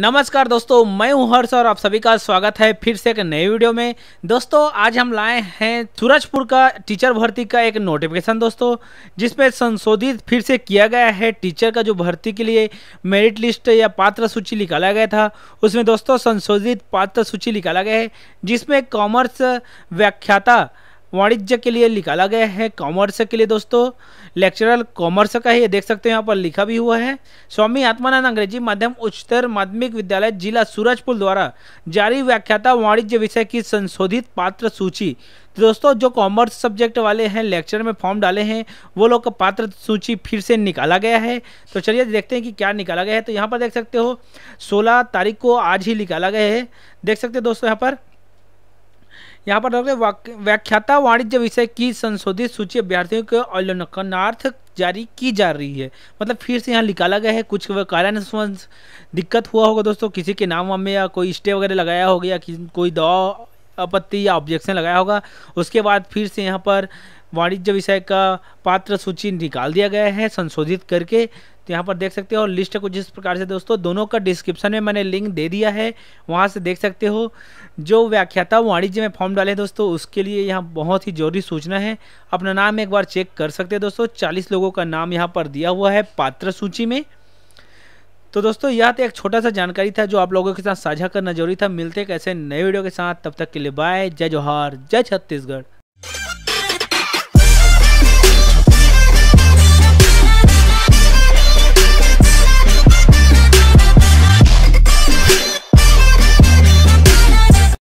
नमस्कार दोस्तों मैं हूं हर्ष और आप सभी का स्वागत है फिर से एक नए वीडियो में दोस्तों आज हम लाए हैं सूरजपुर का टीचर भर्ती का एक नोटिफिकेशन दोस्तों जिसमें संशोधित फिर से किया गया है टीचर का जो भर्ती के लिए मेरिट लिस्ट या पात्र सूची निकाला गया था उसमें दोस्तों संशोधित पात्र सूची निकाला गया है जिसमें कॉमर्स व्याख्याता वाणिज्य के लिए निकाला गया है कॉमर्स के लिए दोस्तों लेक्चरल कॉमर्स का ही देख सकते हैं यहाँ पर लिखा भी हुआ है स्वामी आत्मानंद अंग्रेजी माध्यम उच्चतर माध्यमिक विद्यालय जिला सूरजपुर द्वारा जारी व्याख्याता वाणिज्य विषय की संशोधित पात्र सूची तो दोस्तों जो कॉमर्स सब्जेक्ट वाले हैं लेक्चर में फॉर्म डाले हैं वो लोग का पात्र सूची फिर से निकाला गया है तो चलिए देखते हैं कि क्या निकाला गया है तो यहाँ पर देख सकते हो सोलह तारीख को आज ही निकाला गया है देख सकते हो दोस्तों यहाँ पर यहाँ पर डॉक्टर व्याख्याता वाणिज्य विषय की संशोधित सूची अभ्यर्थियों के अवलोकनार्थ जारी की जा रही है मतलब फिर से यहाँ निकाला गया है कुछ कारण दिक्कत हुआ होगा दोस्तों किसी के नाम में या कोई स्टे वगैरह लगाया होगा या कोई दवा आपत्ति या ऑब्जेक्शन लगाया होगा उसके बाद फिर से यहाँ पर वाणिज्य विषय का पात्र सूची निकाल दिया गया है संशोधित करके तो यहाँ पर देख सकते हो लिस्ट कुछ इस प्रकार से दोस्तों दोनों का डिस्क्रिप्शन में मैंने लिंक दे दिया है वहाँ से देख सकते हो जो व्याख्याता वाणिज्य में फॉर्म डाले दोस्तों उसके लिए यहाँ बहुत ही जरूरी सूचना है अपना नाम एक बार चेक कर सकते हैं दोस्तों चालीस लोगों का नाम यहाँ पर दिया हुआ है पात्र सूची में तो दोस्तों यह तो एक छोटा सा जानकारी था जो आप लोगों के साथ साझा करना जरूरी था मिलते कैसे नए वीडियो के साथ तब तक के लिए बाय जय जोहार जय छत्तीसगढ़